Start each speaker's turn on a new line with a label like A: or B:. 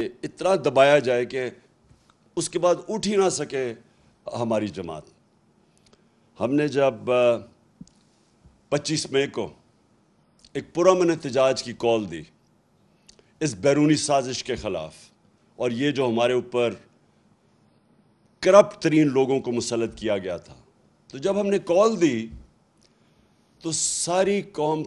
A: इतना दबाया जाए कि उसके बाद उठ ही ना सके हमारी जमात हमने जब 25 मई को एक पुरमन एहतजाज की कॉल दी इस बैरूनी साजिश के ख़िलाफ़ और ये जो हमारे ऊपर करप्ट तरीन लोगों को मुसलत किया गया था तो जब हमने कॉल दी तो सारी कौम